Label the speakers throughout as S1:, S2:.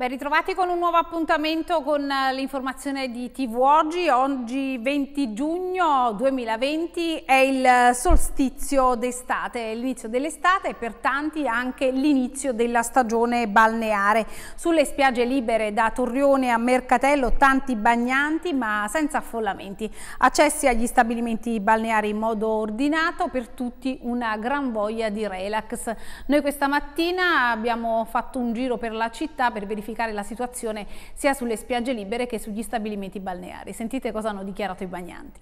S1: Ben ritrovati con un nuovo appuntamento con eh, l'informazione di TV Oggi. Oggi 20 giugno 2020 è il solstizio d'estate, l'inizio dell'estate e per tanti anche l'inizio della stagione balneare. Sulle spiagge libere da Torrione a Mercatello tanti bagnanti ma senza affollamenti. Accessi agli stabilimenti balneari in modo ordinato, per tutti una gran voglia di relax. Noi questa mattina abbiamo fatto un giro per la città per verificare amplificare la situazione sia sulle spiagge libere che sugli stabilimenti balneari. Sentite cosa hanno dichiarato i bagnanti.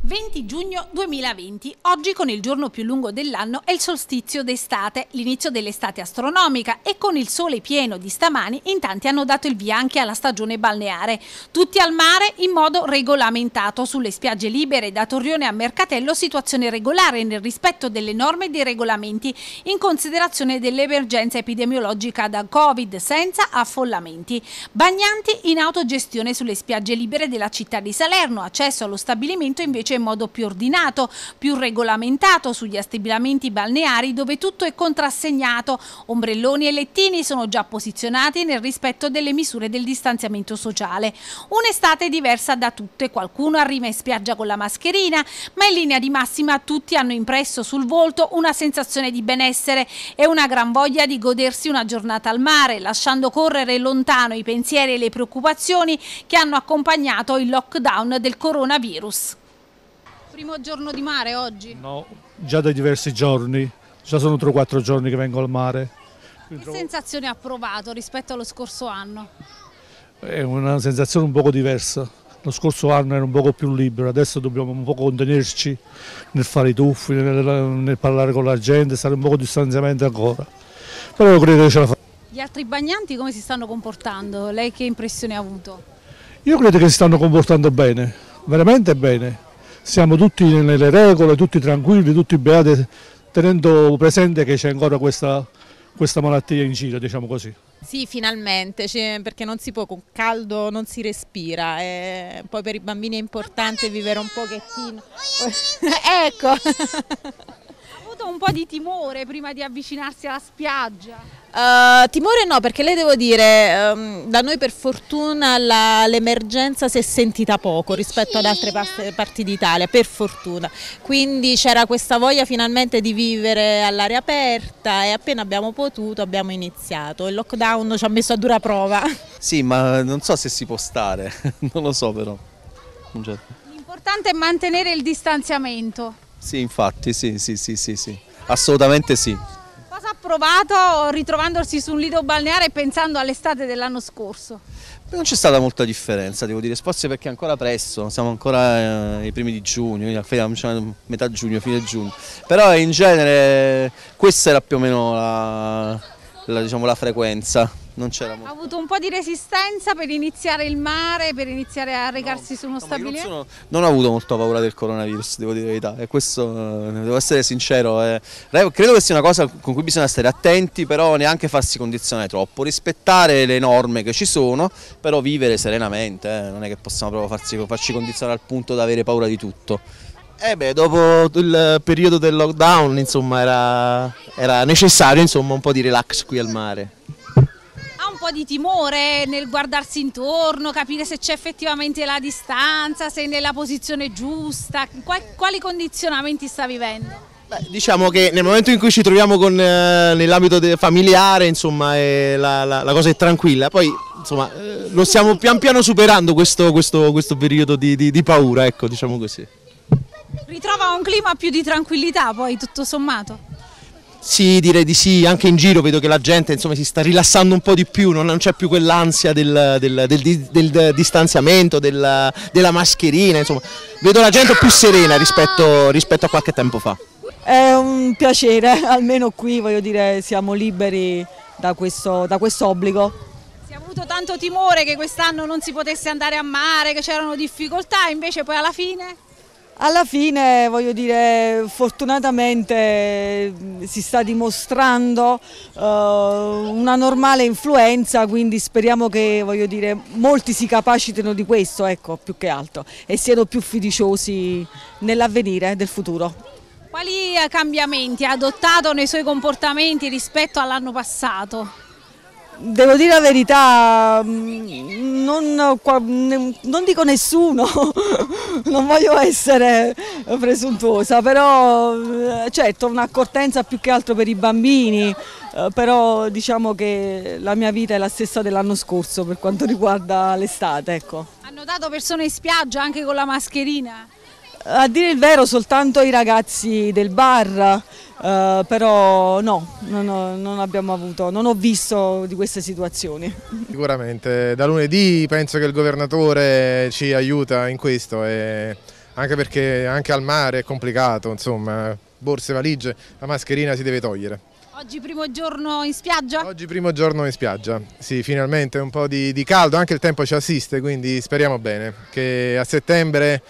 S1: 20 giugno 2020, oggi con il giorno più lungo dell'anno è il solstizio d'estate, l'inizio dell'estate astronomica e con il sole pieno di stamani in tanti hanno dato il via anche alla stagione balneare. Tutti al mare in modo regolamentato, sulle spiagge libere da Torrione a Mercatello situazione regolare nel rispetto delle norme e dei regolamenti in considerazione dell'emergenza epidemiologica da Covid senza affollamenti. Bagnanti in autogestione sulle spiagge libere della città di Salerno, accesso allo stabilimento invece invece in modo più ordinato, più regolamentato sugli stabilimenti balneari dove tutto è contrassegnato. Ombrelloni e lettini sono già posizionati nel rispetto delle misure del distanziamento sociale. Un'estate diversa da tutte, qualcuno arriva in spiaggia con la mascherina, ma in linea di massima tutti hanno impresso sul volto una sensazione di benessere e una gran voglia di godersi una giornata al mare, lasciando correre lontano i pensieri e le preoccupazioni che hanno accompagnato il lockdown del coronavirus. Primo giorno di mare oggi? No,
S2: già da diversi giorni, già sono 3-4 giorni che vengo al mare.
S3: Che
S1: trovo... sensazione ha provato rispetto allo scorso anno?
S2: È una sensazione un poco diversa, lo scorso anno era un poco più libero, adesso dobbiamo un po' contenerci nel fare i tuffi, nel, nel parlare con la gente, stare un po' di distanziamento ancora, però credo che ce la faremo.
S1: Gli altri bagnanti come si stanno comportando? Lei che impressione ha avuto?
S2: Io credo che si stanno comportando bene, veramente bene siamo tutti nelle regole, tutti tranquilli, tutti beati, tenendo presente che c'è ancora questa, questa malattia in giro, diciamo così.
S4: Sì, finalmente, perché non si può, con caldo non si respira, e eh, poi per i bambini è importante vivere un pochettino. ecco!
S1: un po' di timore prima di avvicinarsi alla spiaggia? Uh, timore no, perché lei devo dire, um, da noi per fortuna l'emergenza si è sentita poco rispetto ad altre parti d'Italia, per fortuna. Quindi c'era questa voglia finalmente di vivere all'aria aperta e appena abbiamo potuto abbiamo iniziato. Il lockdown ci ha messo a dura prova.
S5: Sì, ma non so se si può stare, non lo so però.
S1: L'importante è mantenere il distanziamento.
S5: Sì, infatti, sì, sì, sì, sì, sì. assolutamente sì.
S1: Cosa ha provato ritrovandosi su un lido balneare pensando all'estate dell'anno scorso?
S5: Non c'è stata molta differenza, devo dire, forse perché è ancora presto, siamo ancora ai eh, primi di giugno, metà giugno, fine giugno, però in genere questa era più o meno la, la, diciamo, la frequenza. Non Ha
S1: avuto un po' di resistenza per iniziare il mare, per iniziare a recarsi no, su uno no, stabilimento? Non,
S5: non, ho avuto molto paura del coronavirus, devo
S6: dire la verità, e questo eh, devo essere sincero. Eh, credo che sia una cosa con cui bisogna stare attenti,
S5: però neanche farsi condizionare troppo, rispettare le norme che ci sono, però vivere serenamente, eh, non è che possiamo proprio farsi, farci condizionare al punto da avere paura di tutto.
S7: Eh
S6: beh, dopo il periodo del lockdown, insomma, era, era necessario insomma, un po' di relax qui al mare.
S1: Ha un po' di timore nel guardarsi intorno, capire se c'è effettivamente la distanza, se è nella posizione giusta, quali condizionamenti sta vivendo? Beh,
S6: diciamo che nel momento in cui ci troviamo eh, nell'ambito familiare, insomma, eh, la, la, la, cosa è tranquilla. Poi, insomma, eh, lo stiamo pian piano superando questo, questo, questo periodo di, di, di paura, ecco, diciamo così.
S1: Ritrova un clima più di tranquillità poi tutto sommato?
S6: Sì, direi di sì, anche in giro vedo che la gente insomma, si sta rilassando un po' di più, non, c'è più quell'ansia del, del, del, del, distanziamento, della mascherina, insomma, vedo la gente più serena rispetto, rispetto a qualche tempo fa.
S8: È un piacere, almeno qui voglio dire siamo liberi da questo, da questo obbligo
S1: avuto tanto timore che quest'anno non si potesse andare a mare, che c'erano difficoltà, invece poi alla fine alla fine,
S8: voglio dire, fortunatamente mm, si sta dimostrando eh, una normale influenza, quindi speriamo che, voglio dire, molti si capacitino di questo, ecco, più che altro, e siano più fiduciosi nell'avvenire del futuro.
S1: Quali eh, cambiamenti ha adottato nei suoi comportamenti rispetto all'anno passato?
S8: Devo dire la verità, mm, non, non, dico nessuno, non voglio essere presuntuosa, però eh, certo un'accortenza più che altro per i bambini, eh, però diciamo che la mia vita è la stessa dell'anno scorso per quanto riguarda l'estate. Ecco.
S1: Hanno dato persone in spiaggia anche con la mascherina? A dire il vero
S8: soltanto i ragazzi del bar, eh, però no, non, ho, non abbiamo avuto, non ho visto di queste situazioni.
S6: Sicuramente, da lunedì penso che il governatore ci aiuta in questo, e anche perché anche al mare è complicato, insomma, borse, valigie, la mascherina si deve togliere. Oggi primo giorno in spiaggia? Oggi primo giorno in spiaggia, sì, finalmente un po' di, di caldo, anche il tempo ci assiste, quindi speriamo bene che a settembre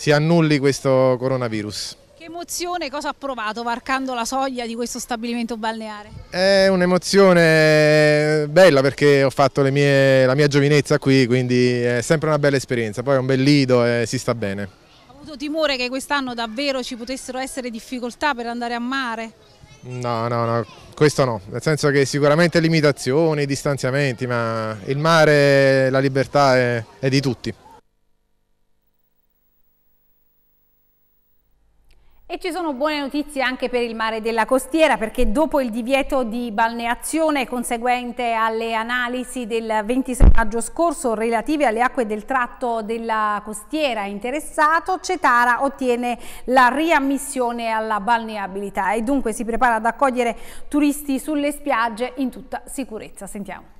S6: si annulli questo coronavirus.
S1: Che emozione, cosa ha provato varcando la soglia di questo stabilimento balneare?
S6: È un'emozione eh, bella perché ho fatto mie, la mia giovinezza qui, quindi è sempre una bella esperienza, poi è un bel lido e si sta bene.
S1: Ha avuto timore che quest'anno davvero ci potessero essere difficoltà per andare a mare?
S6: No, no, no, questo no, nel senso che sicuramente limitazioni, distanziamenti, ma il mare, la libertà è, è di tutti.
S1: E ci sono buone notizie anche per il mare della costiera perché dopo il divieto di balneazione conseguente alle analisi del 26 maggio scorso relative alle acque del tratto della costiera interessato, Cetara ottiene la riammissione alla balneabilità e dunque si prepara ad accogliere turisti sulle spiagge in tutta sicurezza. Sentiamo.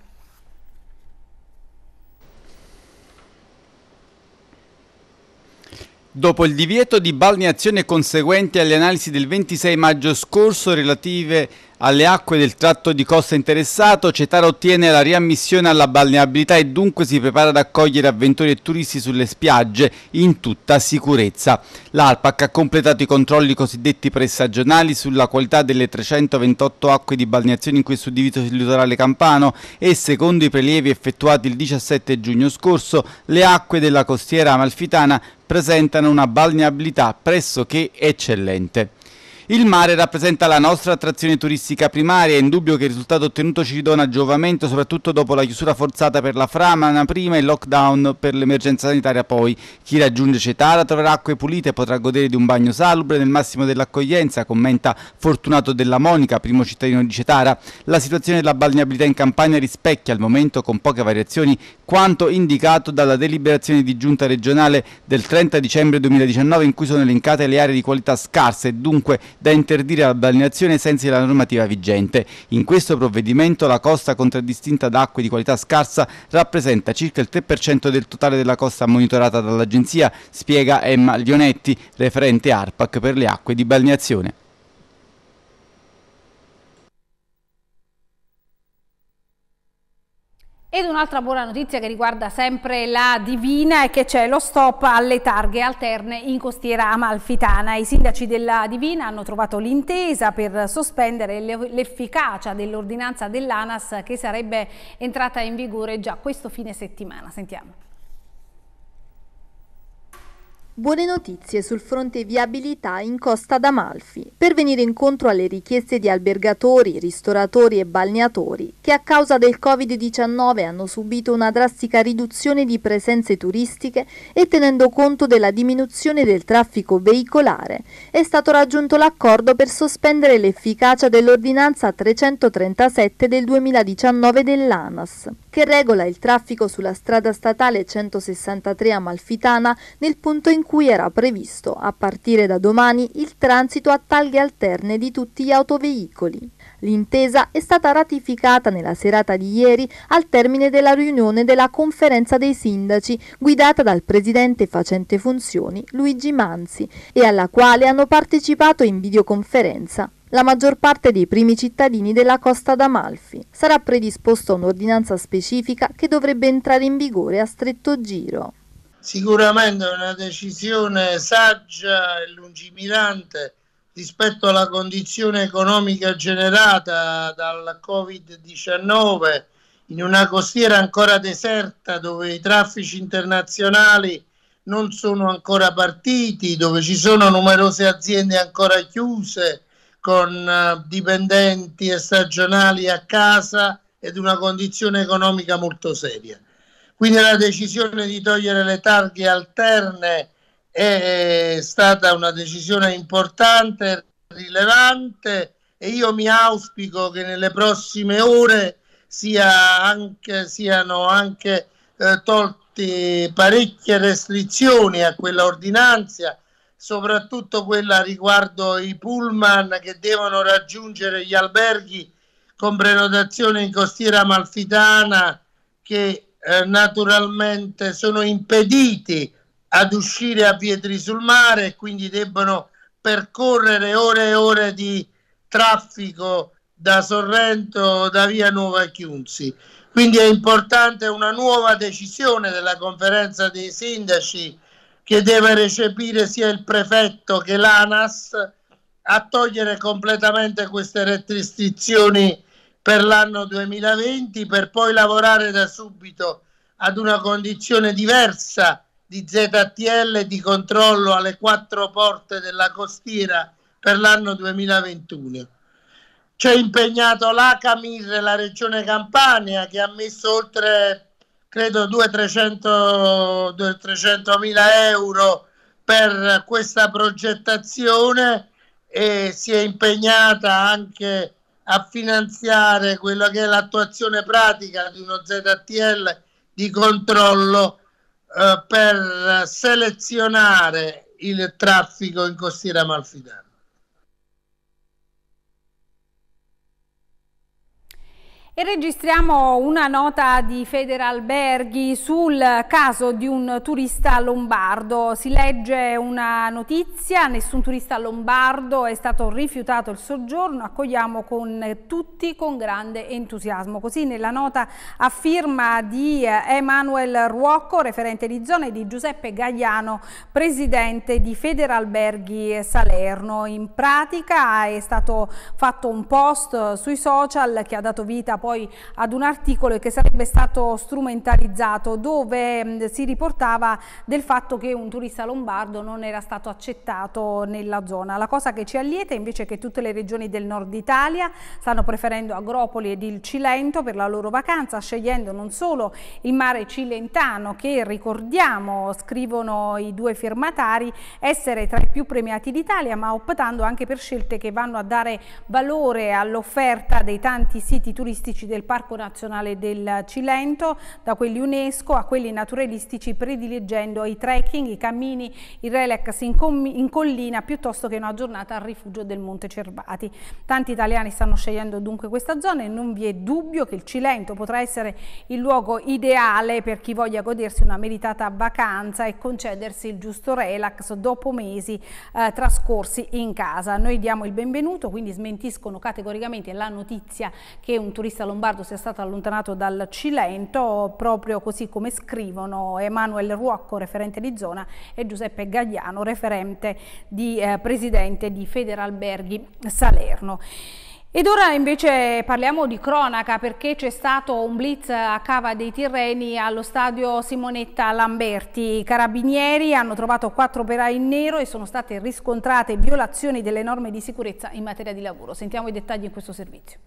S5: Dopo il divieto di balneazione conseguente alle analisi del 26 maggio scorso relative alle acque del tratto di costa interessato, Cetara ottiene la riammissione alla balneabilità e dunque si prepara ad accogliere avventori e turisti sulle spiagge in tutta sicurezza. L'ARPAC ha completato i controlli cosiddetti prestagionali sulla qualità delle 328 acque di balneazione in cui è suddiviso il litorale campano e secondo i prelievi effettuati il 17 giugno scorso, le acque della costiera amalfitana presentano una balneabilità pressoché eccellente. Il mare rappresenta la nostra attrazione turistica primaria, è indubbio che il risultato ottenuto ci ridona giovamento, soprattutto dopo la chiusura forzata per la framana prima e il lockdown per l'emergenza sanitaria poi. Chi raggiunge Cetara troverà acque pulite e potrà godere di un bagno salubre nel massimo dell'accoglienza, commenta Fortunato della Monica, primo cittadino di Cetara. La situazione della balneabilità in Campania rispecchia al momento, con poche variazioni, quanto indicato dalla deliberazione di giunta regionale del 30 dicembre 2019 in cui sono elencate le aree di qualità scarse e dunque da interdire la balneazione senza la normativa vigente. In questo provvedimento la costa contraddistinta da acque di qualità scarsa rappresenta circa il 3% del totale della costa monitorata dall'agenzia, spiega Emma Lionetti, referente ARPAC per le acque di balneazione.
S1: Ed un'altra buona notizia che riguarda sempre la Divina è che c'è lo stop alle targhe alterne in costiera amalfitana. I sindaci della Divina hanno trovato l'intesa per sospendere l'efficacia dell'ordinanza dell'ANAS che sarebbe entrata in vigore già questo fine settimana. Sentiamo.
S9: Buone notizie sul fronte viabilità in Costa d'Amalfi per venire incontro alle richieste di albergatori, ristoratori e balneatori che a causa del Covid-19 hanno subito una drastica riduzione di presenze turistiche e tenendo conto della diminuzione del traffico veicolare è stato raggiunto l'accordo per sospendere l'efficacia dell'ordinanza 337 del 2019 dell'ANAS che regola il traffico sulla strada statale 163 Amalfitana nel punto in cui era previsto, a partire da domani, il transito a talghe alterne di tutti gli autoveicoli. L'intesa è stata ratificata nella serata di ieri al termine della riunione della conferenza dei sindaci guidata dal presidente facente funzioni Luigi Manzi e alla quale hanno partecipato in videoconferenza la maggior parte dei primi cittadini della Costa d'Amalfi. Sarà predisposta un'ordinanza specifica che dovrebbe entrare in vigore a stretto
S10: giro. Sicuramente è una decisione saggia e lungimirante rispetto alla condizione economica generata dal Covid-19 in una costiera ancora deserta dove i traffici internazionali non sono ancora partiti, dove ci sono numerose aziende ancora chiuse, con eh, dipendenti e stagionali a casa ed una condizione economica molto seria. Quindi la decisione di togliere le targhe alterne è stata una decisione importante, rilevante e io mi auspico che nelle prossime ore sia anche, siano anche eh, tolte parecchie restrizioni a quella ordinanza soprattutto quella riguardo i pullman che devono raggiungere gli alberghi con prenotazione in costiera malfitana che eh, naturalmente sono impediti ad uscire a Vietri sul mare e quindi debbono percorrere ore e ore di traffico da Sorrento da via Nuova Chiunzi. Quindi è importante una nuova decisione della conferenza dei sindaci che deve recepire sia il prefetto che l'ANAS a togliere completamente queste restrizioni per l'anno 2020 per poi lavorare da subito ad una condizione diversa di ZTL di controllo alle quattro porte della costiera per l'anno 2021. C'è impegnato l'ACAMIR, la regione Campania, che ha messo oltre credo 200-300 mila euro per questa progettazione e si è impegnata anche a finanziare quello che è l'attuazione pratica di uno ZTL di controllo eh, per selezionare il traffico in costiera malfidana.
S1: E registriamo una nota di Federalberghi sul caso di un turista lombardo. Si legge una notizia, nessun turista lombardo è stato rifiutato il soggiorno, accogliamo con tutti con grande entusiasmo. Così nella nota a firma di eh, Emanuel Ruocco, referente di zona, e di Giuseppe Gagliano, presidente di Federalberghi Salerno. In pratica è stato fatto un post sui social che ha dato vita poi poi ad un articolo che sarebbe stato strumentalizzato dove mm, si riportava del fatto che un turista lombardo non era stato accettato nella zona. La cosa che ci allieta invece è che tutte le regioni del nord Italia stanno preferendo Agropoli ed il Cilento per la loro vacanza, scegliendo non solo il mare cilentano che ricordiamo, scrivono i due firmatari, essere tra i più premiati d'Italia, ma optando anche per scelte che vanno a dare valore all'offerta dei tanti siti turistici naturalistici del Parco Nazionale del Cilento, da quelli UNESCO a quelli naturalistici prediligendo i trekking, i cammini, i relax in, in collina piuttosto che una giornata al rifugio del Monte Cervati. Tanti italiani stanno scegliendo dunque questa zona e non vi è dubbio che il Cilento potrà essere il luogo ideale per chi voglia godersi una meritata vacanza e concedersi il giusto relax dopo mesi eh, trascorsi in casa. Noi diamo il benvenuto, quindi smentiscono categoricamente la notizia che un turista giornalista lombardo sia stato allontanato dal Cilento, proprio così come scrivono Emanuele Ruocco, referente di zona, e Giuseppe Gagliano, referente di eh, presidente di Federalberghi Salerno. Ed ora invece parliamo di cronaca perché c'è stato un blitz a Cava dei Tirreni allo stadio Simonetta Lamberti. I carabinieri hanno trovato quattro operai in nero e sono state riscontrate violazioni delle norme di sicurezza in materia di lavoro. Sentiamo i dettagli in questo servizio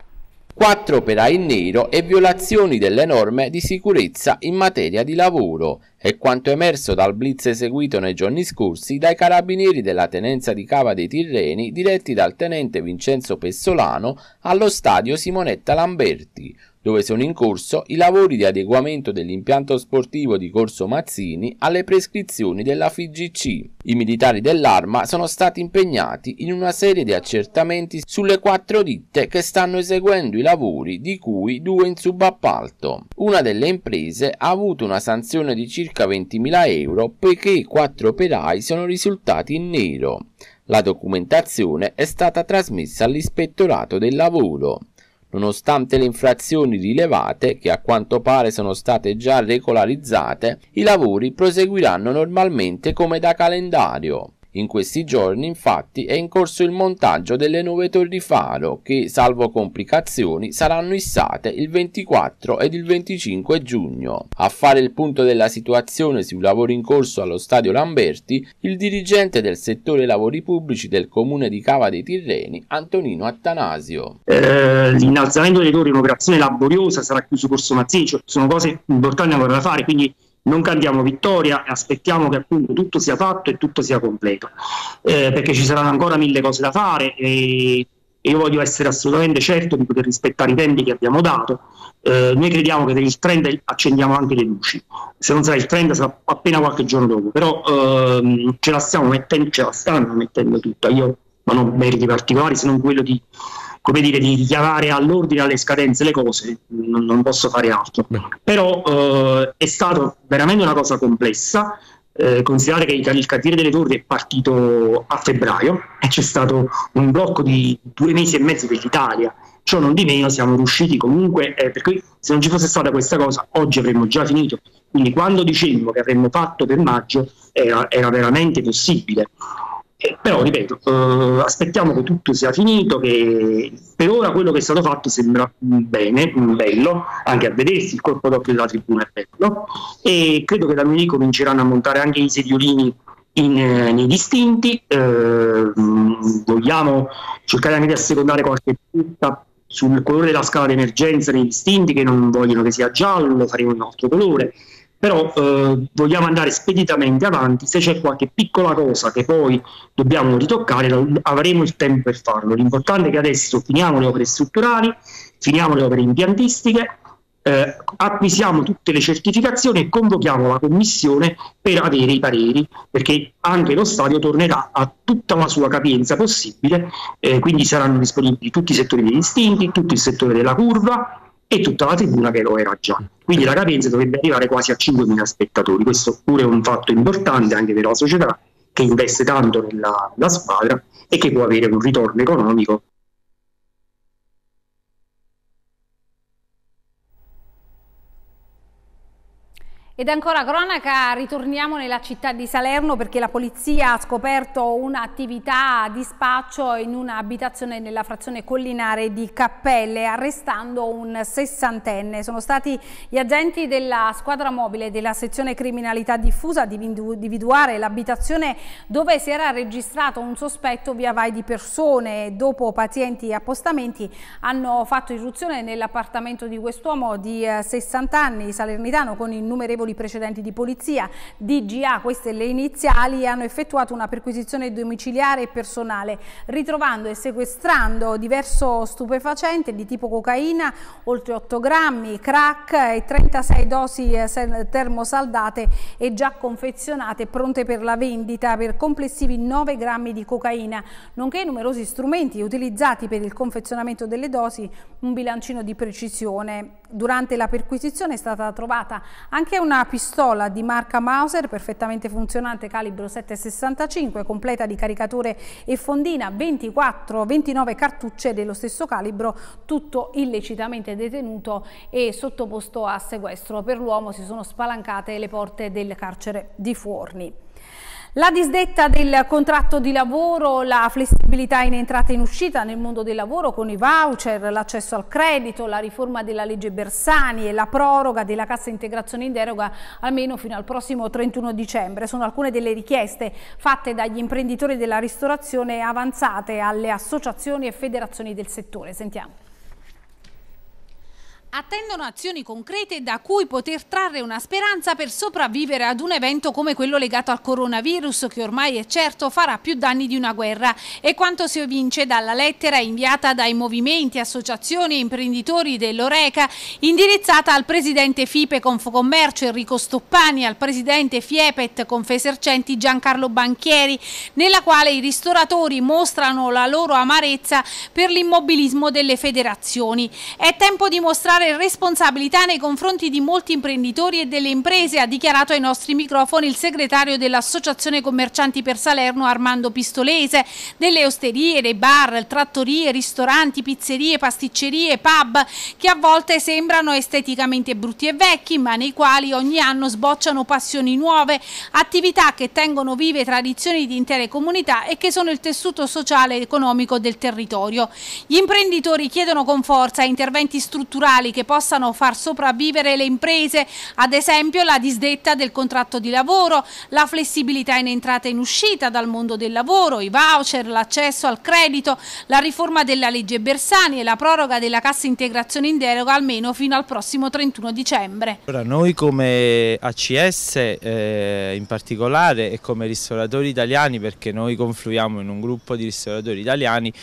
S3: quattro operai in nero e violazioni delle norme di sicurezza in materia di lavoro. È quanto emerso dal blitz eseguito nei giorni scorsi dai carabinieri della tenenza di Cava dei Tirreni diretti dal tenente Vincenzo Pessolano allo stadio Simonetta Lamberti dove sono in corso i lavori di adeguamento dell'impianto sportivo di Corso Mazzini alle prescrizioni della FIGC. I militari dell'Arma sono stati impegnati in una serie di accertamenti sulle quattro ditte che stanno eseguendo i lavori, di cui due in subappalto. Una delle imprese ha avuto una sanzione di circa 20.000 euro poiché i quattro operai sono risultati in nero. La documentazione è stata trasmessa all'ispettorato del lavoro. Nonostante le infrazioni rilevate, che a quanto pare sono state già regolarizzate, i lavori proseguiranno normalmente come da calendario. In questi giorni infatti è in corso il montaggio delle nuove torri faro che, salvo complicazioni, saranno issate il 24 ed il 25 giugno. A fare il punto della situazione sui lavori in corso allo stadio Lamberti, il dirigente del settore lavori pubblici del comune di Cava dei Tirreni, Antonino Attanasio.
S11: Eh, l'innalzamento dei torri è un'operazione laboriosa, sarà chiuso corso Mazziccio, sono cose importanti ancora da fare, quindi non cantiamo vittoria e aspettiamo che appunto tutto sia fatto e tutto sia completo, eh, perché ci saranno ancora mille cose da fare e, io voglio essere assolutamente certo di poter rispettare i tempi che abbiamo dato. Eh, noi crediamo che per il 30 accendiamo anche le luci, se non sarà il 30 sarà appena qualche giorno dopo, però ehm, ce la stiamo mettendo, ce la stanno mettendo tutta, io non ho meriti particolari se non quello di come dire, di chiamare all'ordine, alle scadenze le cose, non, non posso fare altro. Beh. Però eh, è stata veramente una cosa complessa. Eh, considerate che il cantiere delle torri è partito a febbraio e c'è stato un blocco di due mesi e mezzo dell'Italia. Ciò non di meno siamo riusciti comunque, eh, perché se non ci fosse stata questa cosa oggi avremmo già finito. Quindi quando dicevamo che avremmo fatto per maggio era, era veramente possibile però, ripeto, eh, aspettiamo che tutto sia finito, che per ora quello che è stato fatto sembra bene, bello, anche a vedersi, il corpo d'occhio della tribuna è bello, e credo che da lunedì cominceranno a montare anche i sediolini in, eh, nei distinti, eh, vogliamo cercare anche di assecondare qualche pista sul colore della scala d'emergenza nei distinti che non vogliono che sia giallo, faremo un altro colore, però eh, vogliamo andare speditamente avanti, se c'è qualche piccola cosa che poi dobbiamo ritoccare avremo il tempo per farlo, l'importante è che adesso finiamo le opere strutturali, finiamo le opere impiantistiche, eh, acquisiamo tutte le certificazioni e convochiamo la commissione per avere i pareri, perché anche lo stadio tornerà a tutta la sua capienza possibile, eh, quindi saranno disponibili tutti i settori degli istinti, tutto il settore della curva, e tutta la tribuna che lo era già. Quindi la capienza dovrebbe arrivare quasi a 5.000 spettatori, questo pure è un fatto importante anche per la società che investe tanto nella, nella squadra e che può avere un ritorno economico
S1: Ed ancora cronaca, ritorniamo nella città di Salerno perché la polizia ha scoperto un'attività di spaccio in un'abitazione nella frazione collinare di Cappelle, arrestando un sessantenne. Sono stati gli agenti della squadra mobile della sezione criminalità diffusa a individuare l'abitazione dove si era registrato un sospetto via vai di persone. Dopo pazienti e appostamenti hanno fatto irruzione nell'appartamento di quest'uomo di 60 eh, anni salernitano con innumerevoli notevoli precedenti di polizia. DGA, queste le iniziali, hanno effettuato una perquisizione domiciliare e personale, ritrovando e sequestrando diverso stupefacente di tipo cocaina, oltre 8 grammi, crack e 36 dosi eh, termosaldate e già confezionate, pronte per la vendita, per complessivi 9 grammi di cocaina, nonché numerosi strumenti utilizzati per il confezionamento delle dosi, un bilancino di precisione. Durante la perquisizione è stata trovata anche una una pistola di marca Mauser perfettamente funzionante calibro 7,65 completa di caricature e fondina 24 29 cartucce dello stesso calibro tutto illecitamente detenuto e sottoposto a sequestro per l'uomo si sono spalancate le porte del carcere di Fuorni la disdetta del contratto di lavoro, la flessibilità in entrata e in uscita nel mondo del lavoro con i voucher, l'accesso al credito, la riforma della legge Bersani e la proroga della cassa integrazione in deroga almeno fino al prossimo 31 dicembre sono alcune delle richieste fatte dagli imprenditori della ristorazione avanzate alle associazioni e federazioni del settore. Sentiamo attendono azioni concrete da cui poter trarre una speranza per sopravvivere ad un evento come quello legato al coronavirus che ormai è certo farà più danni di una guerra. E quanto si evince dalla lettera inviata dai movimenti, associazioni e imprenditori dell'Oreca indirizzata al presidente FIPE Confcommercio Enrico Stoppani, al presidente FIEPET Confesercenti Giancarlo Banchieri, nella quale i ristoratori mostrano la loro amarezza per l'immobilismo delle federazioni. È tempo di mostrare mostrare responsabilità nei confronti di molti imprenditori e delle imprese, ha dichiarato ai nostri microfoni il segretario dell'Associazione Commercianti per Salerno Armando Pistolese, delle osterie, dei bar, trattorie, ristoranti, pizzerie, pasticcerie, pub, che a volte sembrano esteticamente brutti e vecchi, ma nei quali ogni anno sbocciano passioni nuove, attività che tengono vive tradizioni di intere comunità e che sono il tessuto sociale ed economico del territorio. Gli imprenditori chiedono con forza interventi strutturali che possano far sopravvivere le imprese, ad esempio la disdetta del contratto di lavoro, la flessibilità in entrata e in uscita dal mondo del lavoro, i voucher, l'accesso al credito, la riforma della legge Bersani e la proroga della cassa integrazione in deroga almeno fino al prossimo 31 dicembre.
S2: Ora noi come ACS eh, in particolare e come ristoratori italiani, perché noi confluiamo in un gruppo di ristoratori italiani,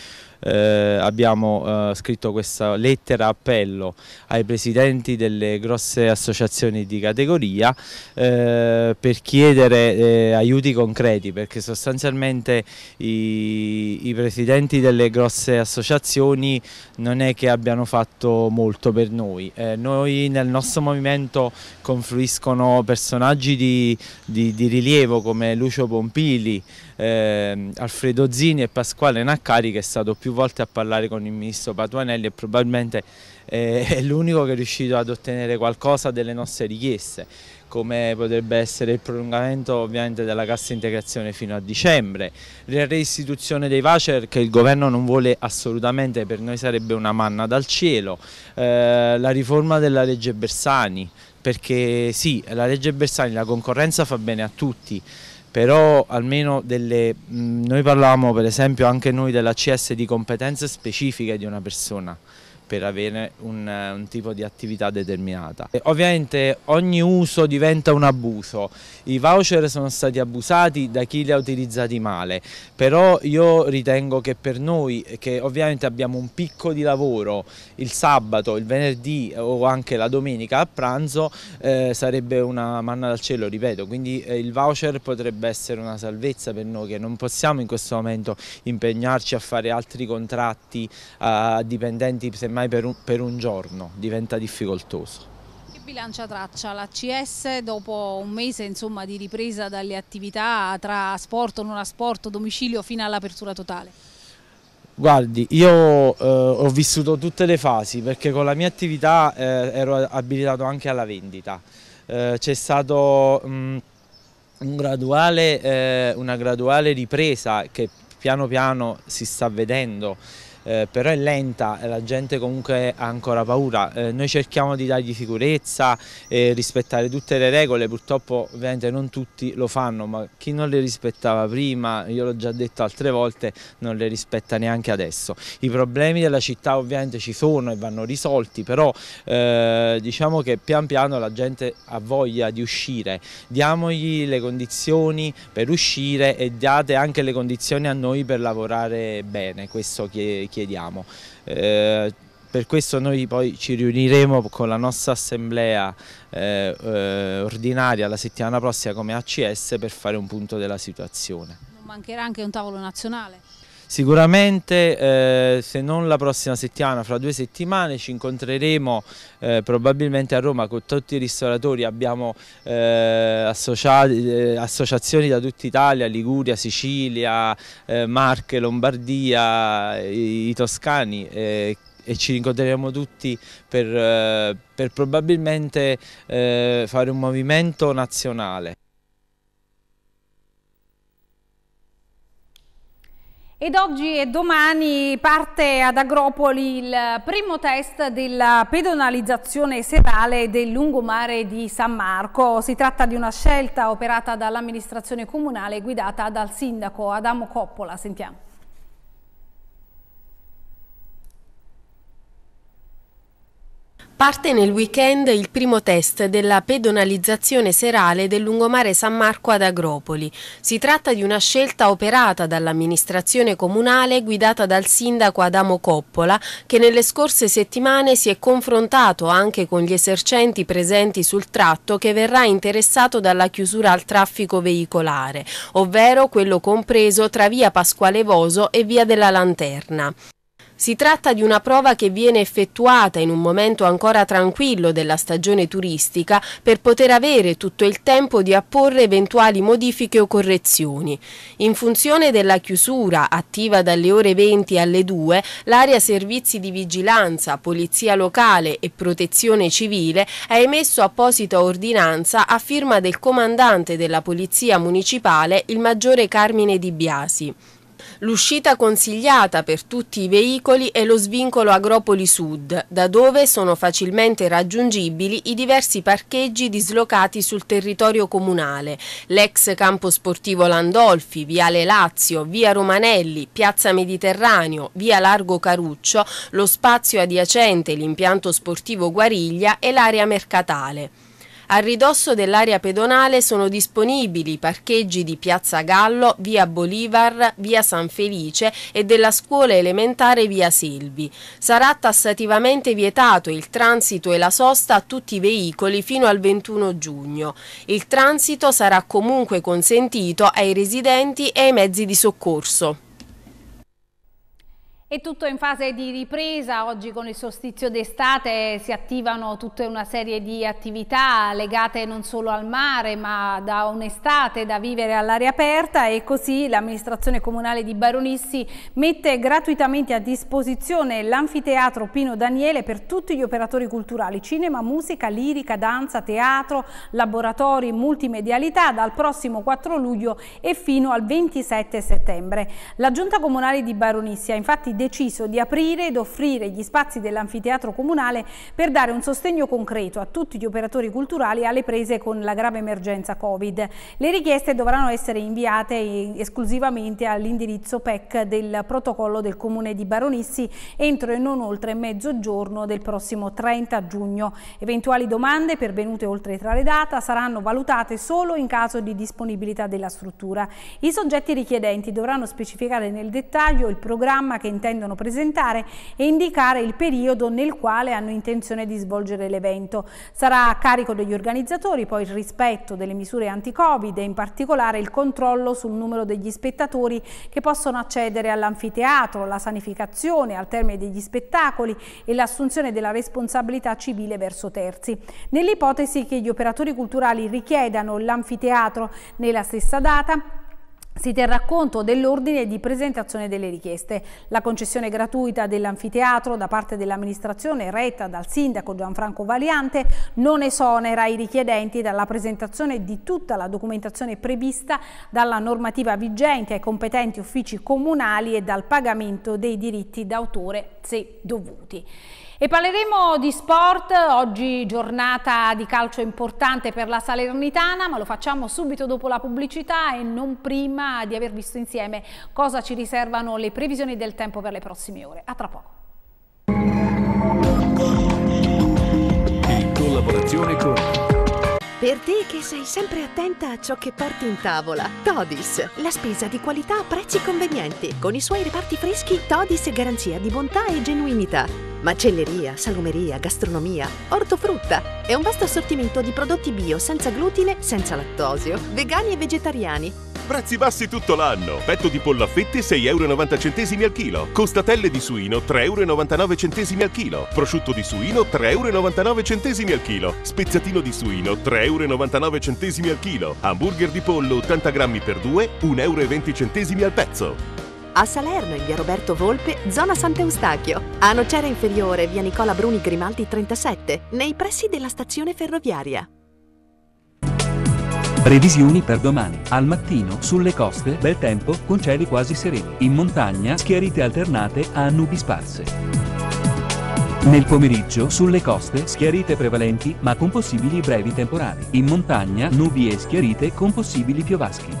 S2: eh, abbiamo eh, scritto questa lettera appello ai presidenti delle grosse associazioni di categoria eh, per chiedere eh, aiuti concreti perché sostanzialmente i, i presidenti delle grosse associazioni non è che abbiano fatto molto per noi. Eh, noi nel nostro movimento confluiscono personaggi di, di, di rilievo come Lucio Pompili, eh, Alfredo Zini e Pasquale Naccari che è stato più volte a parlare con il ministro Patuanelli e probabilmente eh, è l'unico che è riuscito ad ottenere qualcosa delle nostre richieste come potrebbe essere il prolungamento ovviamente della cassa integrazione fino a dicembre, la restituzione dei voucher che il governo non vuole assolutamente, per noi sarebbe una manna dal cielo, eh, la riforma della legge Bersani, perché sì, la legge Bersani, la concorrenza fa bene a tutti, però almeno delle, mm, noi parlavamo per esempio anche noi della CS di competenze specifiche di una persona per avere un, eh, un tipo di attività determinata. E ovviamente ogni uso diventa un abuso, i voucher sono stati abusati da chi li ha utilizzati male, però io ritengo che per noi che ovviamente abbiamo un picco di lavoro il sabato, il venerdì o anche la domenica a pranzo eh, sarebbe una manna dal cielo, ripeto, quindi eh, il voucher potrebbe essere una salvezza per noi che non possiamo in questo momento impegnarci a fare altri contratti a dipendenti semmai ormai per un, per un giorno, diventa difficoltoso.
S1: Che bilancia traccia la CS dopo un mese insomma, di ripresa dalle attività tra asporto, non asporto, domicilio fino all'apertura totale?
S2: Guardi, io eh, ho vissuto tutte le fasi perché con la mia attività eh, ero abilitato anche alla vendita. Eh, C'è stata mm, un graduale, eh, una graduale ripresa che piano piano si sta vedendo. Eh, però è lenta, la gente comunque ha ancora paura. Eh, noi cerchiamo di dargli sicurezza, e rispettare tutte le regole, purtroppo ovviamente non tutti lo fanno, ma chi non le rispettava prima, io l'ho già detto altre volte, non le rispetta neanche adesso. I problemi della città ovviamente ci sono e vanno risolti, però eh, diciamo che pian piano la gente ha voglia di uscire, diamogli le condizioni per uscire e date anche le condizioni a noi per lavorare bene, questo che chiediamo. Eh, per questo noi poi ci riuniremo con la nostra assemblea eh, eh, ordinaria la settimana prossima come ACS per fare un punto della situazione.
S1: Non mancherà anche un tavolo nazionale?
S2: Sicuramente eh, se non la prossima settimana, fra due settimane ci incontreremo eh, probabilmente a Roma con tutti i ristoratori, abbiamo eh, eh associazioni da tutta Italia, Liguria, Sicilia, eh, Marche, Lombardia, i, i toscani eh, e ci incontreremo tutti per, per probabilmente fare un movimento nazionale.
S1: Ed oggi e domani parte ad Agropoli il primo test della pedonalizzazione serale del lungomare di San Marco. Si tratta di una scelta operata dall'amministrazione comunale guidata dal sindaco Adamo Coppola. Sentiamo.
S4: Parte nel weekend il primo test della pedonalizzazione serale del lungomare San Marco ad Agropoli. Si tratta di una scelta operata dall'amministrazione comunale guidata dal sindaco Adamo Coppola che nelle scorse settimane si è confrontato anche con gli esercenti presenti sul tratto che verrà interessato dalla chiusura al traffico veicolare, ovvero quello compreso tra via Pasquale Voso e via della Lanterna. Si tratta di una prova che viene effettuata in un momento ancora tranquillo della stagione turistica per poter avere tutto il tempo di apporre eventuali modifiche o correzioni. In funzione della chiusura, attiva dalle ore 20 alle 2, l'area servizi di vigilanza, polizia locale e protezione civile ha emesso apposita ordinanza a firma del comandante della Polizia Municipale, il maggiore Carmine Di Biasi. L'uscita consigliata per tutti i veicoli è lo svincolo Agropoli Sud, da dove sono facilmente raggiungibili i diversi parcheggi dislocati sul territorio comunale, l'ex campo sportivo Landolfi, Viale Lazio, Via Romanelli, Piazza Mediterraneo, Via Largo Caruccio, lo spazio adiacente, l'impianto sportivo Guariglia e l'area mercatale. A ridosso dell'area pedonale sono disponibili i parcheggi di Piazza Gallo, via Bolivar, via San Felice e della scuola elementare via Silvi. Sarà tassativamente vietato il transito e la sosta a tutti i veicoli fino al 21 giugno. Il transito sarà comunque consentito ai residenti e ai mezzi di soccorso.
S1: È tutto in fase di ripresa, oggi con il solstizio d'estate si attivano tutta una serie di attività legate non solo al mare ma da un'estate da vivere all'aria aperta e così l'amministrazione comunale di Baronissi mette gratuitamente a disposizione l'anfiteatro Pino Daniele per tutti gli operatori culturali, cinema, musica, lirica, danza, teatro, laboratori, multimedialità dal prossimo 4 luglio e fino al 27 settembre. La giunta comunale di Baronissi ha infatti deciso di aprire ed offrire gli spazi dell'anfiteatro comunale per dare un sostegno concreto a tutti gli operatori culturali alle prese con la grave emergenza Covid. Le richieste dovranno essere inviate esclusivamente all'indirizzo PEC del protocollo del Comune di Baronissi entro e non oltre mezzogiorno del prossimo 30 giugno. Eventuali domande pervenute oltre tale data saranno valutate solo in caso di disponibilità della struttura. I soggetti richiedenti dovranno specificare nel dettaglio il programma che intende intendono presentare e indicare il periodo nel quale hanno intenzione di svolgere l'evento. Sarà a carico degli organizzatori poi il rispetto delle misure anti-Covid e in particolare il controllo sul numero degli spettatori che possono accedere all'anfiteatro, la sanificazione al termine degli spettacoli e l'assunzione della responsabilità civile verso terzi. Nell'ipotesi che gli operatori culturali richiedano l'anfiteatro nella stessa data, si terrà conto dell'ordine di presentazione delle richieste. La concessione gratuita dell'anfiteatro da parte dell'amministrazione retta dal sindaco Gianfranco Valiante non esonera i richiedenti dalla presentazione di tutta la documentazione prevista dalla normativa vigente ai competenti uffici comunali e dal pagamento dei diritti d'autore se dovuti. E parleremo di sport, oggi giornata di calcio importante per la Salernitana, ma lo facciamo subito dopo la pubblicità e non prima di aver visto insieme cosa ci riservano le previsioni del tempo per le prossime ore. A tra poco.
S5: In collaborazione con
S1: per te che sei sempre attenta a
S9: ciò che porti in tavola, Todis, la spesa di qualità a prezzi convenienti. Con i suoi reparti freschi, Todis è garanzia di bontà e genuinità. Macelleria, salumeria, gastronomia, ortofrutta e un vasto assortimento di prodotti bio senza glutine, senza lattosio, vegani e vegetariani.
S3: Prezzi bassi tutto l'anno. Petto di polla a fette 6,90 euro al chilo. Costatelle di suino 3,99 euro al chilo. Prosciutto di suino 3,99 euro al chilo. Spezzatino di suino 3,99 euro 1,99 euro al chilo. Hamburger di pollo 80 grammi per 2, 1,20 euro al pezzo.
S9: A Salerno, in via Roberto Volpe, zona Sant'Eustachio. A Nocera Inferiore, via Nicola Bruni Grimaldi 37, nei pressi della stazione ferroviaria.
S11: Previsioni per domani. Al mattino, sulle coste, bel tempo, con cieli quasi sereni. In montagna,
S5: schiarite alternate a nubi sparse. Nel pomeriggio, sulle coste, schiarite prevalenti, ma con possibili brevi temporali. In montagna, nubi e schiarite con possibili piovaschi.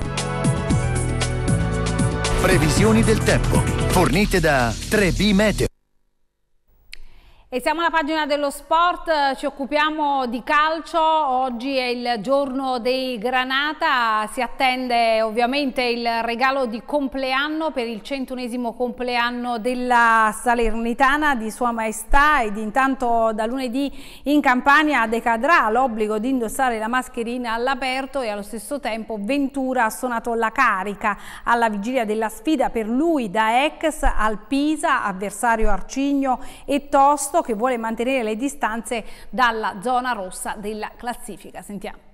S5: Previsioni del tempo,
S7: fornite da 3B Meteo.
S1: E siamo alla pagina dello sport, ci occupiamo di calcio, oggi è il giorno dei Granata, si attende ovviamente il regalo di compleanno per il centunesimo compleanno della Salernitana di Sua Maestà ed intanto da lunedì in Campania decadrà l'obbligo di indossare la mascherina all'aperto e allo stesso tempo Ventura ha suonato la carica alla vigilia della sfida per lui da ex al Pisa, avversario Arcigno e Tosto che vuole mantenere le distanze dalla zona rossa della classifica. Sentiamo.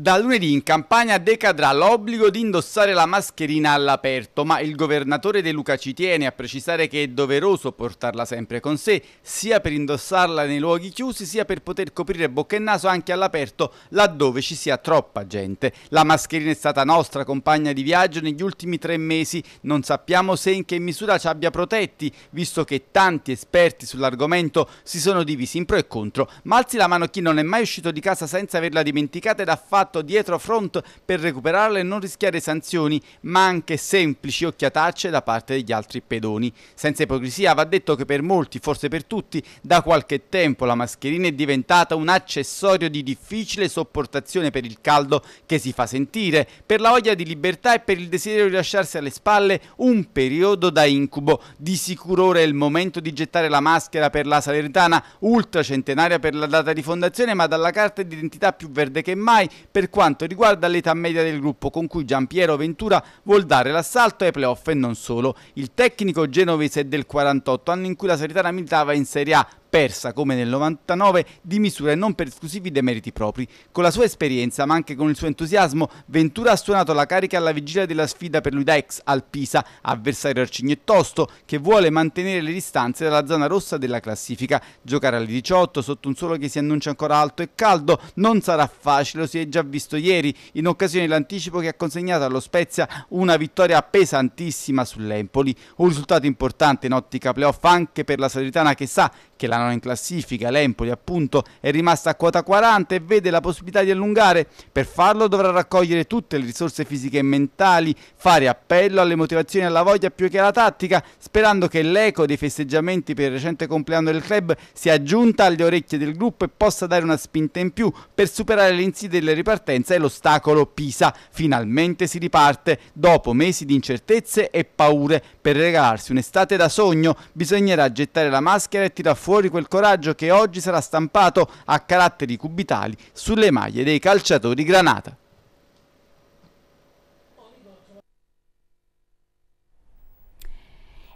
S5: Da lunedì in campagna decadrà l'obbligo di indossare la mascherina all'aperto, ma il governatore De Luca ci tiene a precisare che è doveroso portarla sempre con sé, sia per indossarla nei luoghi chiusi, sia per poter coprire bocca e naso anche all'aperto laddove ci sia troppa gente. La mascherina è stata nostra compagna di viaggio negli ultimi tre mesi, non sappiamo se in che misura ci abbia protetti, visto che tanti esperti sull'argomento si sono divisi in pro e contro, ma alzi la mano chi non è mai uscito di casa senza averla dimenticata ed ha fatto fatto dietro front per recuperarla e non rischiare sanzioni, ma anche semplici occhiatacce da parte degli altri pedoni. Senza ipocrisia va detto che per molti, forse per tutti, da qualche tempo la mascherina è diventata un accessorio di difficile sopportazione per il caldo che si fa sentire, per la voglia di libertà e per il desiderio di lasciarsi alle spalle un periodo da incubo. Di sicuro ora è il momento di gettare la maschera per la Salernitana, ultracentenaria per la data di fondazione, ma dalla carta d'identità più verde che mai, per quanto riguarda l'età media del gruppo con cui Giampiero Ventura vuol dare l'assalto ai playoff e non solo. Il tecnico genovese è del 48 anno in cui la Seritana militava in Serie A persa come nel 99 di misura e non per esclusivi demeriti propri. Con la sua esperienza, ma anche con il suo entusiasmo, Ventura ha suonato la carica alla vigilia della sfida per lui da ex al Pisa, avversario arcignettosto, che vuole mantenere le distanze dalla zona rossa della classifica. Giocare alle 18 sotto un solo che si annuncia ancora alto e caldo non sarà facile, lo si è già visto ieri, in occasione dell'anticipo che ha consegnato allo Spezia una vittoria pesantissima sull'Empoli. Un risultato importante in ottica playoff anche per la Salernitana che sa che la nona in classifica, l'Empoli appunto, è rimasta a quota 40 e vede la possibilità di allungare. Per farlo dovrà raccogliere tutte le risorse fisiche e mentali, fare appello alle motivazioni e alla voglia più che alla tattica, sperando che l'eco dei festeggiamenti per il recente compleanno del club sia giunta alle orecchie del gruppo e possa dare una spinta in più per superare l'insidia delle ripartenze e l'ostacolo Pisa. Finalmente si riparte dopo mesi di incertezze e paure per regarsi un'estate da sogno bisognerà gettare la maschera e tirar fuori quel coraggio che oggi sarà stampato a caratteri cubitali sulle maglie dei calciatori granata.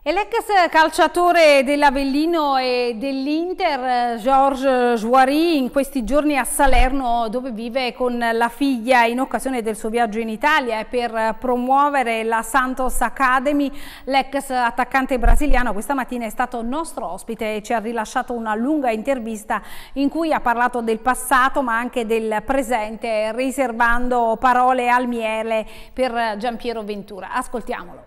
S1: E l'ex calciatore dell'Avellino e dell'Inter, Georges Jouary, in questi giorni a Salerno dove vive con la figlia in occasione del suo viaggio in Italia e per promuovere la Santos Academy, l'ex attaccante brasiliano questa mattina è stato nostro ospite e ci ha rilasciato una lunga intervista in cui ha parlato del passato ma anche del presente, riservando parole al miele per Giampiero Ventura. Ascoltiamolo.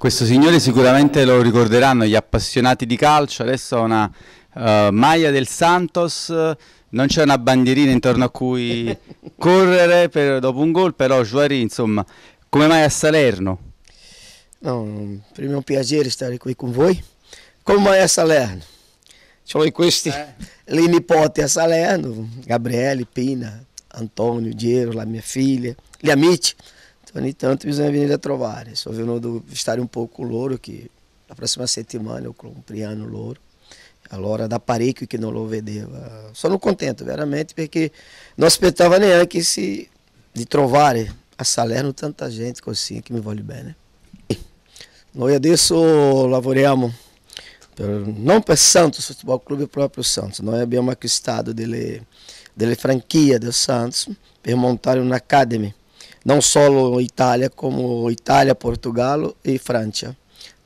S5: Questo signore sicuramente lo ricorderanno gli appassionati di calcio, adesso ha una uh, maglia del Santos, non c'è una bandierina intorno a cui correre per, dopo un gol, però Juari, insomma, come mai
S7: a Salerno? No, per me è un piacere stare qui con voi. Come mai a Salerno? Sono questi eh. le nipoti a Salerno, Gabriele, Pina, Antonio, Diero, la mia figlia, gli amici. Tony Tantos na Avenida trovares Sou venuto do estádio um pouco louro, que na próxima semana eu compriano louro. a Lora da parecchio que não lo só não contento veramente perché non aspettavo neanche se de trovar a Salerno tanta gente assim, que me vale bem né Noi adesso lavoriamo não para Santos Futebol Clube, próprio Santos. Noi abbiamo acquistato dele dele franquia do Santos para montar uma academia non solo Italia, come Italia, Portogallo e Francia.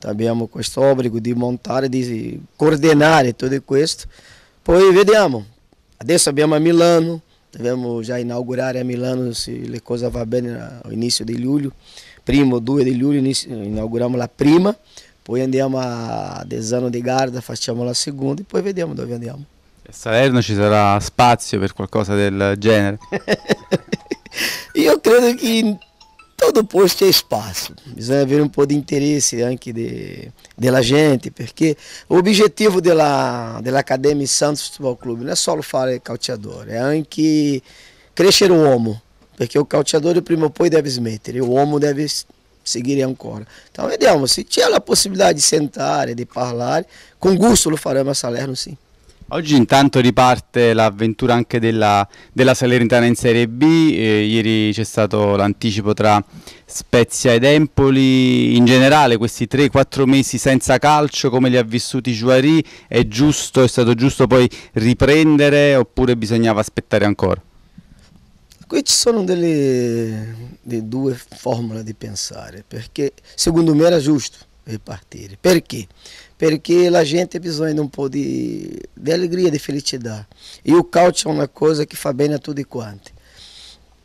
S7: Abbiamo questo obbligo di montare, di coordinare tutto questo. Poi vediamo. Adesso abbiamo a Milano, dobbiamo già inaugurare a Milano se le cose vanno bene all'inizio di luglio. Primo, 2 di luglio inauguriamo la prima, poi andiamo a Desano di Garda, facciamo la seconda e poi vediamo dove andiamo.
S5: A Salerno ci sarà spazio per qualcosa del genere.
S7: E eu creio que todo posto tem espaço. precisa haver um pouco de interesse anche de, della gente, porque o objetivo della, Academia Santos Futebol Clube não é só fare calciatore, é, é anche crescer o homo, porque o calciatore prima o poi deve e o homo deve seguire ancora. Então, vediamo, se tiver a possibilidade de sentar e de falar, com gosto lo faremo a Salerno, sim.
S5: Oggi intanto riparte l'avventura anche della, della, Salernitana in Serie B, eh, ieri c'è stato l'anticipo tra Spezia ed Empoli, in generale questi 3-4 mesi senza calcio come li ha vissuti Giuari, è, è stato giusto poi riprendere oppure bisognava aspettare ancora?
S7: Qui ci sono delle, delle due formule di pensare, perché secondo me era giusto ripartire, perché? Perché? porque a gente bisogna de um pouco de, de alegria, de felicidade. E o couch é uma coisa que faz bem a tudo e quanto.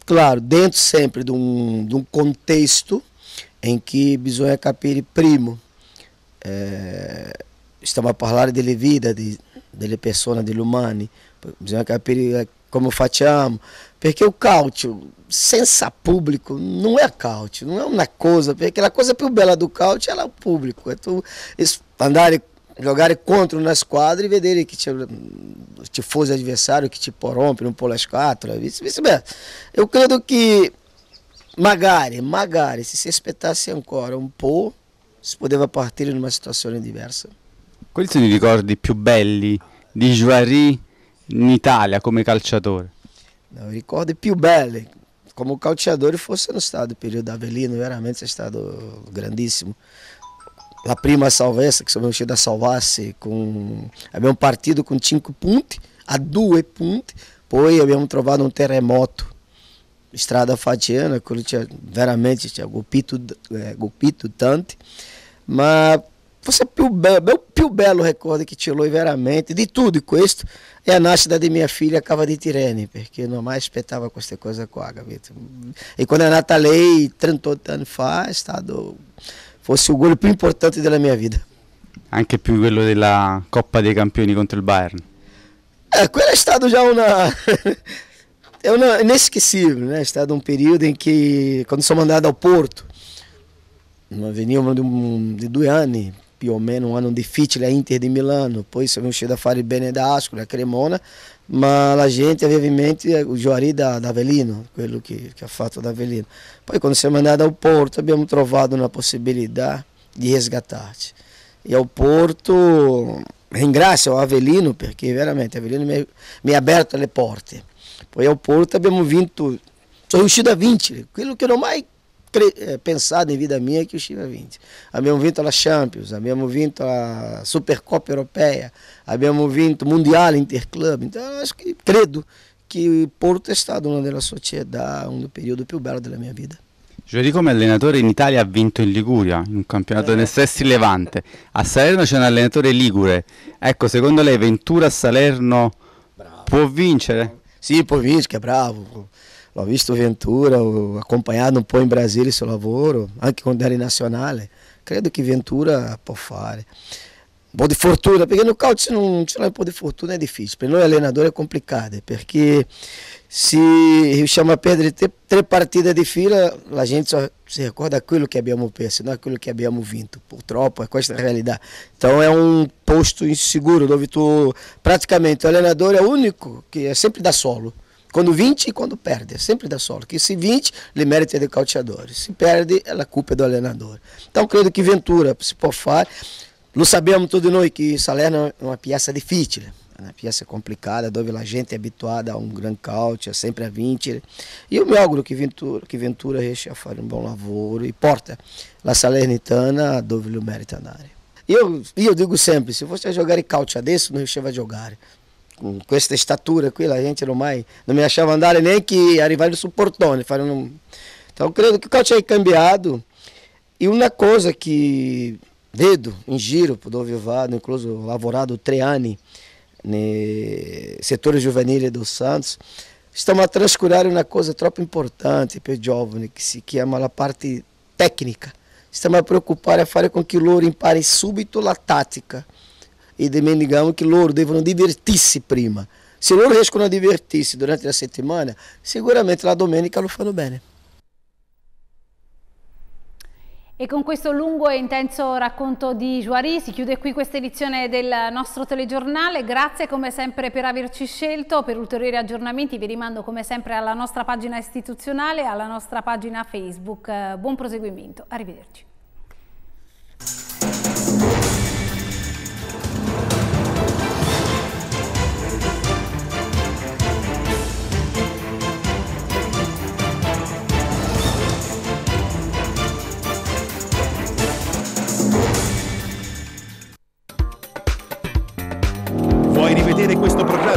S7: Claro, dentro sempre de um, de um contexto em que bisogna capir primo, é, eh, estamos a falar de vida, de, de persona, de umani, bisogna capir é como facciamo, porque o cálcio, senza público, não é cálcio, não é uma coisa, porque aquela coisa para o bela do cálcio é o público, é tu, isso, andarem, jogarem contra una esquadra e vedere che fosse adversário, que te porrompe, não rompere as quatro, isso, scatola, isso Eu credo que magari, magari, se si aspettasse ancora un po', si poteva partire in una situazione diversa. Quali
S5: sono i ricordi più belli di Juari in Italia come calciatore?
S7: Não, I ricordi più belli como calciatore fosse no estado, período da Avelino, veramente è stato grandissimo a prima salvessa, que soube riuscito a salvasse com havíamos partido com cinco ponte a duas ponte poi havíamos trovado um terremoto. Estrada Fatiana, quando tinha, veramente tinha golpito, é, golpito tanto, mas fosse o belo, pior belo recorde que tirou veramente, de tudo e com isto é a nascida de minha filha Cava de Tirene, porque não mais espetava queste coisa com a Gavita. E quando a nata lei, 38 anos faz, está do... fosse il gol più importante della mia vita.
S5: Anche più quello della Coppa dei Campioni contro il Bayern.
S7: Eh, quello è stato già una... è una inesquecível, eh, né? È stato un periodo in cui, quando sono andato al Porto, venivamo di, un, di due anni, più o meno un anno difficile a Inter di Milano, poi siamo usciti a fare bene da Ascoli, a Cremona, mas a gente, obviamente, é é, o Juari da, da Avelino, aquilo que, que é fato da Avelino. Poi, quando siamo é mandado ao Porto, abbiamo trovado uma possibilidade de resgatar-te. E ao Porto, ao Avelino, porque veramente Avelino me mi ha aberto le porte. Poi ao Porto abbiamo vindo, sono enchido a que quello não mais Eh, pensado em vida minha que o Chile vinte. Abbiamo vinto la Champions, abbiamo vinto a Supercopa Europeia, abbiamo vinto Mundial Interclub. Então, acho que credo que Porto é stato uma della società, um período più bello della minha vida.
S5: Giovedì come allenatore in Italia ha vinto in Liguria, in un campionato nel eh. Sessi Levante. A Salerno c'è un allenatore ligure.
S7: Ecco, secondo lei Ventura a Salerno bravo. può vincere? Sì, può vincere, è bravo. visto Ventura, ho acompanhato un po' in Brasile il suo lavoro, anche quando era in nazionale, credo che Ventura può fare. Un po' di fortuna, perché no calcio non c'è un po' di fortuna è difficile, per noi allenatore è complicato, perché se riusciamo a perdere tre partite di fila, la gente só si ricorda quello che abbiamo perso, non quello che abbiamo vinto, purtroppo è questa la realtà. Então é um posto inseguro dove tu praticamente o é è l'unico che sempre dá solo. Quando vinte e quando perde, é sempre dá solo. Que se vinte, ele merece de cauteadores. Se perde, ela é culpa é do alienador. Então, credo que Ventura se for fazer. nós sabemos tudo nós que Salerno é uma peça difícil, é uma peça complicada, dove a gente é habituada a um grande caute, é sempre a 20. E o meu auguro que Ventura, que Ventura a fare um bom lavoro e porta la Salernitana dove lo merita área. Eu, eu digo sempre, se você jogar em caute a desse, não vai jogar com essa estatura aquilo, a gente mais não me achava andar nem que arrivare sul portone. Né? Não... Então, creio que o coach aí é cambiado. E uma coisa que Dedo em giro o dove vado, incluso o tre anni no né, setor juvenil do Santos, estamos a transcurar uma coisa troppo importante para o jovem, que se é a parte técnica. Estamos a preocupar a fazer com que o Louro impare súbito a tática. e di mendigamo che loro devono divertirsi prima. Se loro riescono a divertirsi durante la settimana, sicuramente la domenica lo fanno bene.
S1: E con questo lungo e intenso racconto di Juari si chiude qui questa edizione del nostro telegiornale. Grazie come sempre per averci scelto. Per ulteriori aggiornamenti vi rimando come sempre alla nostra pagina istituzionale e alla nostra pagina Facebook. Buon proseguimento. Arrivederci.